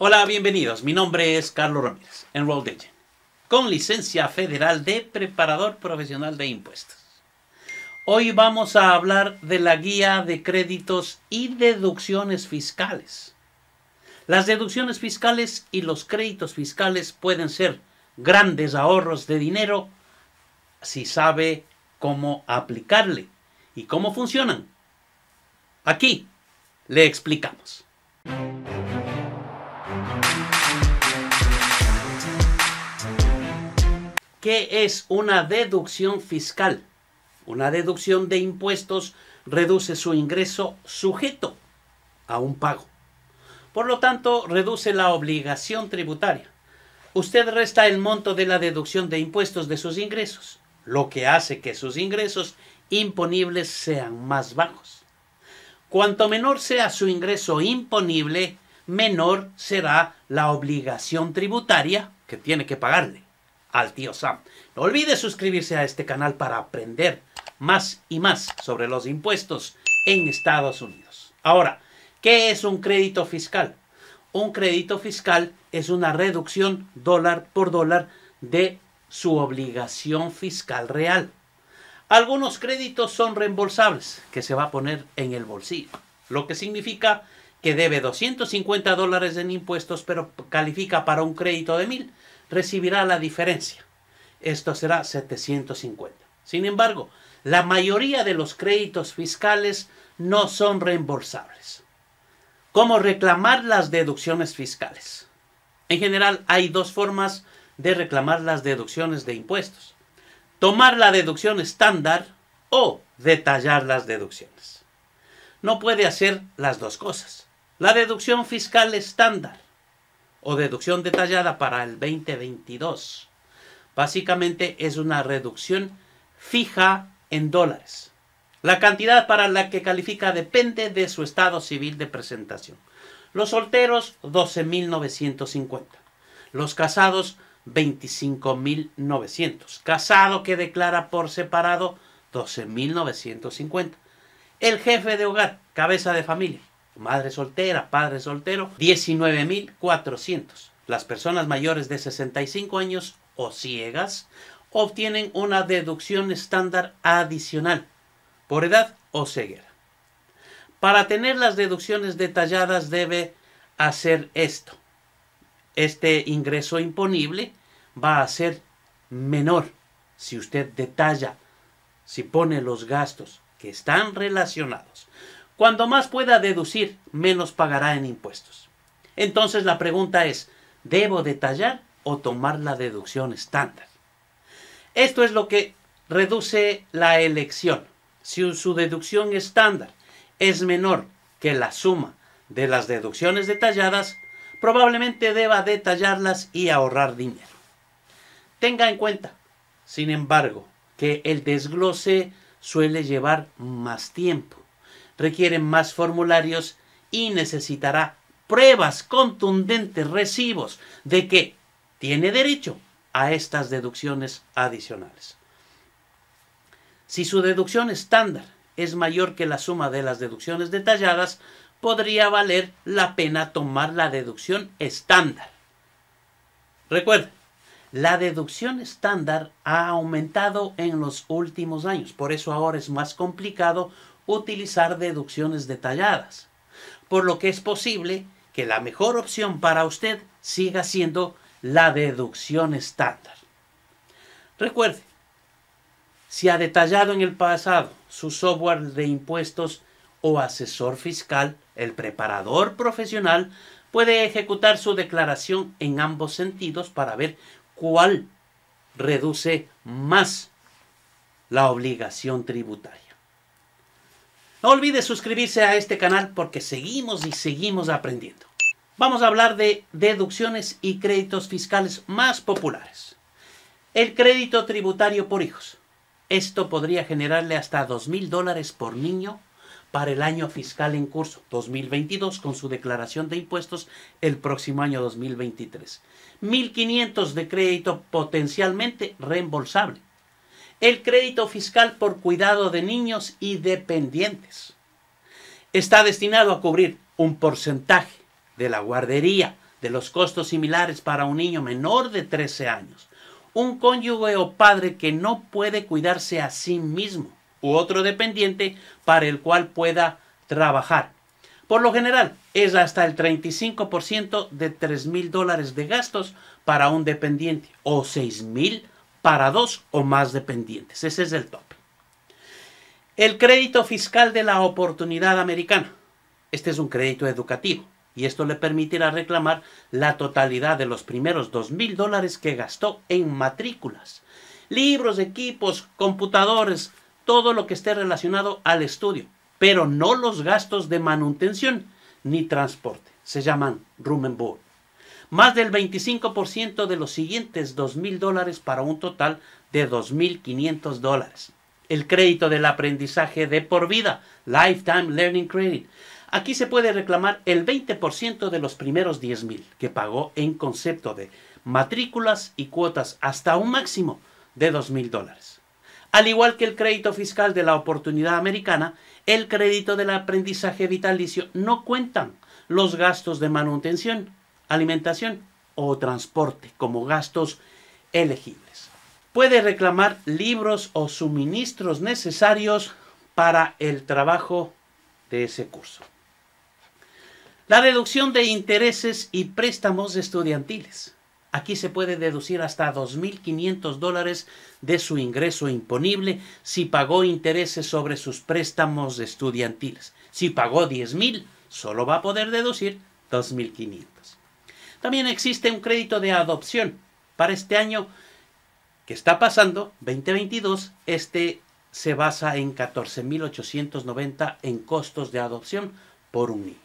Hola, bienvenidos. Mi nombre es Carlos Ramírez, Enrolled Agent, con licencia federal de preparador profesional de impuestos. Hoy vamos a hablar de la guía de créditos y deducciones fiscales. Las deducciones fiscales y los créditos fiscales pueden ser grandes ahorros de dinero si sabe cómo aplicarle y cómo funcionan. Aquí le explicamos. ¿Qué es una deducción fiscal? Una deducción de impuestos reduce su ingreso sujeto a un pago. Por lo tanto, reduce la obligación tributaria. Usted resta el monto de la deducción de impuestos de sus ingresos, lo que hace que sus ingresos imponibles sean más bajos. Cuanto menor sea su ingreso imponible, menor será la obligación tributaria que tiene que pagarle al tío Sam. No olvide suscribirse a este canal para aprender más y más sobre los impuestos en Estados Unidos. Ahora, ¿qué es un crédito fiscal? Un crédito fiscal es una reducción dólar por dólar de su obligación fiscal real. Algunos créditos son reembolsables, que se va a poner en el bolsillo, lo que significa que debe 250 dólares en impuestos, pero califica para un crédito de 1000 recibirá la diferencia. Esto será 750. Sin embargo, la mayoría de los créditos fiscales no son reembolsables. ¿Cómo reclamar las deducciones fiscales? En general hay dos formas de reclamar las deducciones de impuestos. Tomar la deducción estándar o detallar las deducciones. No puede hacer las dos cosas. La deducción fiscal estándar o deducción detallada para el 2022. Básicamente es una reducción fija en dólares. La cantidad para la que califica depende de su estado civil de presentación. Los solteros 12.950. Los casados 25.900. Casado que declara por separado 12.950. El jefe de hogar, cabeza de familia madre soltera, padre soltero, 19.400. Las personas mayores de 65 años o ciegas obtienen una deducción estándar adicional por edad o ceguera. Para tener las deducciones detalladas debe hacer esto. Este ingreso imponible va a ser menor si usted detalla, si pone los gastos que están relacionados cuando más pueda deducir, menos pagará en impuestos. Entonces la pregunta es, ¿debo detallar o tomar la deducción estándar? Esto es lo que reduce la elección. Si su deducción estándar es menor que la suma de las deducciones detalladas, probablemente deba detallarlas y ahorrar dinero. Tenga en cuenta, sin embargo, que el desglose suele llevar más tiempo requieren más formularios y necesitará pruebas contundentes, recibos, de que tiene derecho a estas deducciones adicionales. Si su deducción estándar es mayor que la suma de las deducciones detalladas, podría valer la pena tomar la deducción estándar. Recuerda, la deducción estándar ha aumentado en los últimos años, por eso ahora es más complicado utilizar deducciones detalladas, por lo que es posible que la mejor opción para usted siga siendo la deducción estándar. Recuerde, si ha detallado en el pasado su software de impuestos o asesor fiscal, el preparador profesional puede ejecutar su declaración en ambos sentidos para ver cuál reduce más la obligación tributaria. No olvide suscribirse a este canal porque seguimos y seguimos aprendiendo. Vamos a hablar de deducciones y créditos fiscales más populares. El crédito tributario por hijos. Esto podría generarle hasta 2.000 dólares por niño para el año fiscal en curso 2022 con su declaración de impuestos el próximo año 2023. 1.500 de crédito potencialmente reembolsable el crédito fiscal por cuidado de niños y dependientes. Está destinado a cubrir un porcentaje de la guardería de los costos similares para un niño menor de 13 años, un cónyuge o padre que no puede cuidarse a sí mismo u otro dependiente para el cual pueda trabajar. Por lo general, es hasta el 35% de $3,000 dólares de gastos para un dependiente o $6,000 para dos o más dependientes. Ese es el tope. El crédito fiscal de la oportunidad americana. Este es un crédito educativo y esto le permitirá reclamar la totalidad de los primeros dos mil dólares que gastó en matrículas, libros, equipos, computadores, todo lo que esté relacionado al estudio, pero no los gastos de manutención ni transporte. Se llaman room and board más del 25% de los siguientes 2.000 dólares para un total de 2.500 dólares. El crédito del aprendizaje de por vida, Lifetime Learning Credit. Aquí se puede reclamar el 20% de los primeros 10.000 que pagó en concepto de matrículas y cuotas hasta un máximo de 2.000 dólares. Al igual que el crédito fiscal de la oportunidad americana, el crédito del aprendizaje vitalicio no cuentan los gastos de manutención, alimentación o transporte como gastos elegibles. Puede reclamar libros o suministros necesarios para el trabajo de ese curso. La reducción de intereses y préstamos estudiantiles. Aquí se puede deducir hasta 2.500 dólares de su ingreso imponible si pagó intereses sobre sus préstamos estudiantiles. Si pagó 10.000, solo va a poder deducir 2.500. También existe un crédito de adopción para este año que está pasando, 2022. Este se basa en 14.890 en costos de adopción por un niño.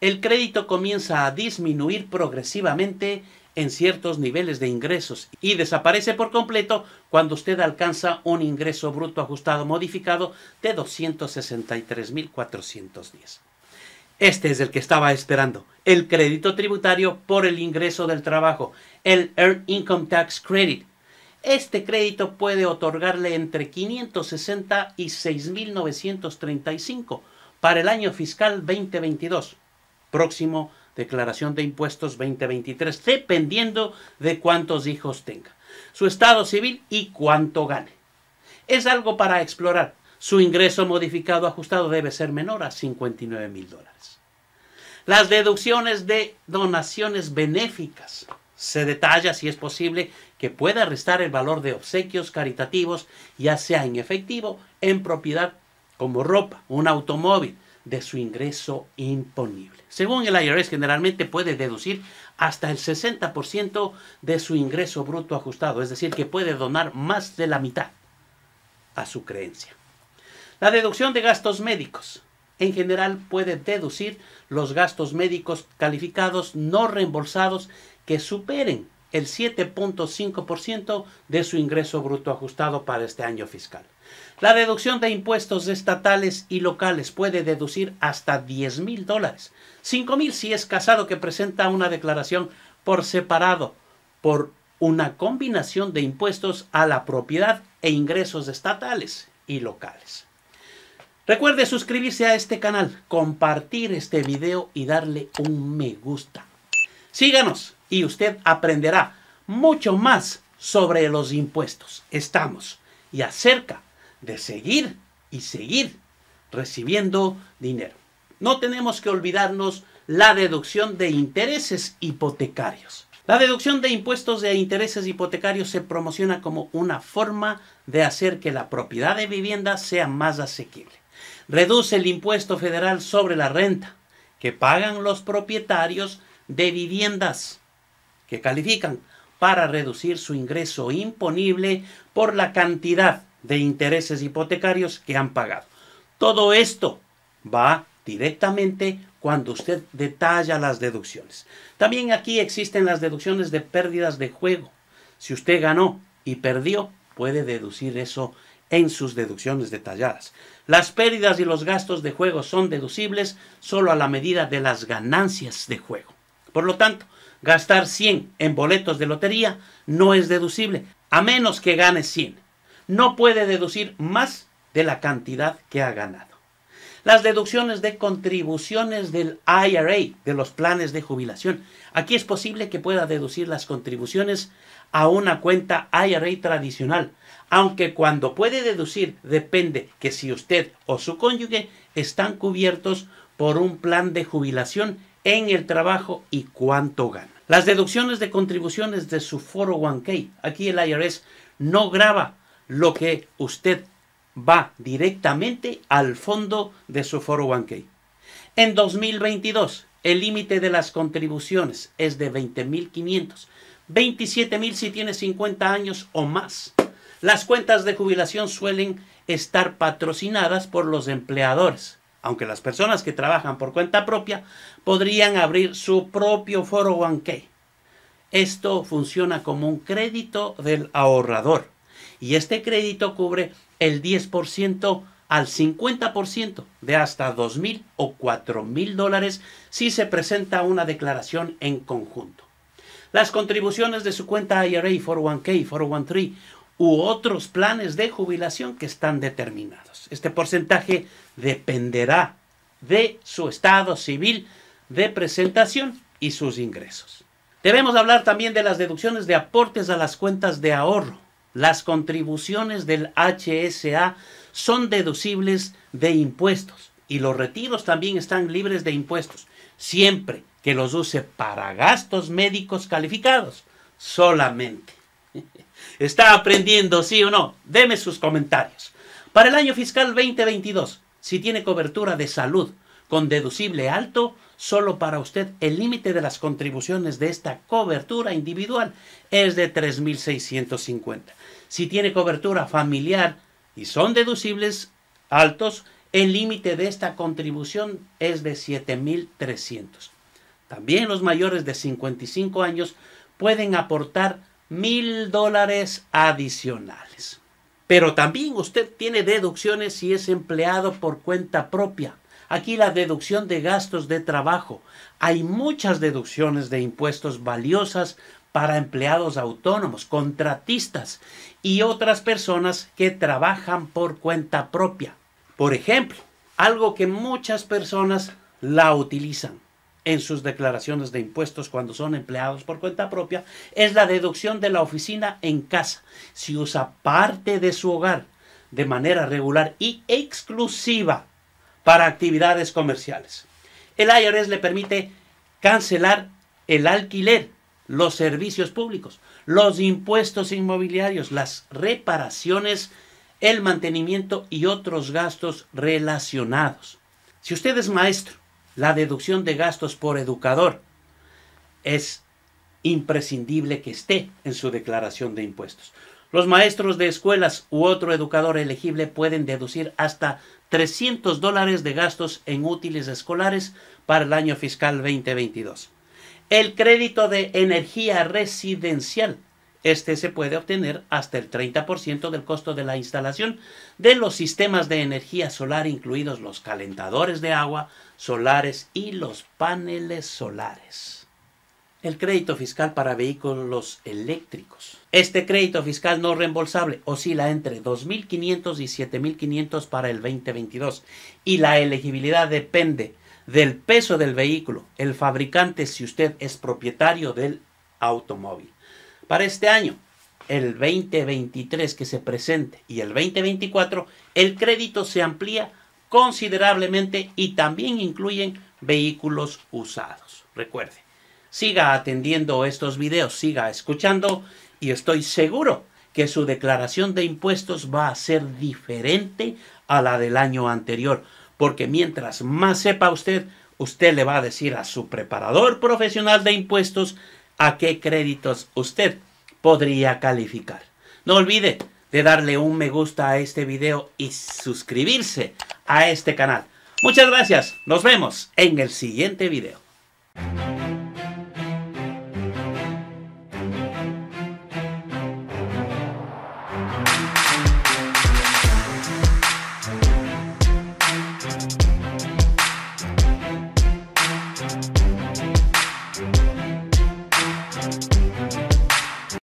El crédito comienza a disminuir progresivamente en ciertos niveles de ingresos y desaparece por completo cuando usted alcanza un ingreso bruto ajustado modificado de 263.410. Este es el que estaba esperando, el crédito tributario por el ingreso del trabajo, el Earned Income Tax Credit. Este crédito puede otorgarle entre 560 y 6.935 para el año fiscal 2022, próximo declaración de impuestos 2023, dependiendo de cuántos hijos tenga, su estado civil y cuánto gane. Es algo para explorar su ingreso modificado ajustado debe ser menor a 59 mil dólares. Las deducciones de donaciones benéficas. Se detalla, si es posible, que pueda restar el valor de obsequios caritativos, ya sea en efectivo, en propiedad, como ropa, un automóvil, de su ingreso imponible. Según el IRS, generalmente puede deducir hasta el 60% de su ingreso bruto ajustado, es decir, que puede donar más de la mitad a su creencia. La deducción de gastos médicos. En general puede deducir los gastos médicos calificados no reembolsados que superen el 7.5% de su ingreso bruto ajustado para este año fiscal. La deducción de impuestos estatales y locales puede deducir hasta 10 mil dólares, 5 mil si es casado que presenta una declaración por separado por una combinación de impuestos a la propiedad e ingresos estatales y locales. Recuerde suscribirse a este canal, compartir este video y darle un me gusta. Síganos y usted aprenderá mucho más sobre los impuestos. Estamos y acerca de seguir y seguir recibiendo dinero. No tenemos que olvidarnos la deducción de intereses hipotecarios. La deducción de impuestos de intereses hipotecarios se promociona como una forma de hacer que la propiedad de vivienda sea más asequible reduce el impuesto federal sobre la renta que pagan los propietarios de viviendas que califican para reducir su ingreso imponible por la cantidad de intereses hipotecarios que han pagado. Todo esto va directamente cuando usted detalla las deducciones. También aquí existen las deducciones de pérdidas de juego. Si usted ganó y perdió, puede deducir eso en sus deducciones detalladas. Las pérdidas y los gastos de juego son deducibles solo a la medida de las ganancias de juego. Por lo tanto, gastar 100 en boletos de lotería no es deducible, a menos que gane 100. No puede deducir más de la cantidad que ha ganado. Las deducciones de contribuciones del IRA, de los planes de jubilación. Aquí es posible que pueda deducir las contribuciones a una cuenta IRA tradicional, aunque cuando puede deducir depende que si usted o su cónyuge están cubiertos por un plan de jubilación en el trabajo y cuánto gana. Las deducciones de contribuciones de su 401k, aquí el IRS no graba lo que usted va directamente al fondo de su 401k. En 2022, el límite de las contribuciones es de 20.500, 27.000 si tiene 50 años o más. Las cuentas de jubilación suelen estar patrocinadas por los empleadores, aunque las personas que trabajan por cuenta propia podrían abrir su propio 401 k Esto funciona como un crédito del ahorrador y este crédito cubre el 10% al 50% de hasta 2.000 o 4.000 dólares si se presenta una declaración en conjunto. Las contribuciones de su cuenta IRA 401k, 4013 u otros planes de jubilación que están determinados. Este porcentaje dependerá de su estado civil de presentación y sus ingresos. Debemos hablar también de las deducciones de aportes a las cuentas de ahorro. Las contribuciones del HSA son deducibles de impuestos y los retiros también están libres de impuestos, siempre que los use para gastos médicos calificados solamente. ¿Está aprendiendo, sí o no? Deme sus comentarios. Para el año fiscal 2022, si tiene cobertura de salud con deducible alto, solo para usted el límite de las contribuciones de esta cobertura individual es de 3.650. Si tiene cobertura familiar y son deducibles altos, el límite de esta contribución es de 7.300. También los mayores de 55 años pueden aportar mil dólares adicionales. Pero también usted tiene deducciones si es empleado por cuenta propia. Aquí la deducción de gastos de trabajo. Hay muchas deducciones de impuestos valiosas para empleados autónomos, contratistas y otras personas que trabajan por cuenta propia. Por ejemplo, algo que muchas personas la utilizan en sus declaraciones de impuestos cuando son empleados por cuenta propia es la deducción de la oficina en casa. Si usa parte de su hogar de manera regular y exclusiva para actividades comerciales. El IRS le permite cancelar el alquiler, los servicios públicos, los impuestos inmobiliarios, las reparaciones, el mantenimiento y otros gastos relacionados. Si usted es maestro la deducción de gastos por educador es imprescindible que esté en su declaración de impuestos. Los maestros de escuelas u otro educador elegible pueden deducir hasta 300 dólares de gastos en útiles escolares para el año fiscal 2022. El crédito de energía residencial este se puede obtener hasta el 30% del costo de la instalación de los sistemas de energía solar, incluidos los calentadores de agua solares y los paneles solares. El crédito fiscal para vehículos eléctricos. Este crédito fiscal no reembolsable oscila entre 2.500 y 7.500 para el 2022 y la elegibilidad depende del peso del vehículo, el fabricante si usted es propietario del automóvil para este año, el 2023 que se presente y el 2024, el crédito se amplía considerablemente y también incluyen vehículos usados. Recuerde, siga atendiendo estos videos, siga escuchando y estoy seguro que su declaración de impuestos va a ser diferente a la del año anterior, porque mientras más sepa usted, usted le va a decir a su preparador profesional de impuestos a qué créditos usted podría calificar. No olvide de darle un me gusta a este video y suscribirse a este canal. Muchas gracias, nos vemos en el siguiente video.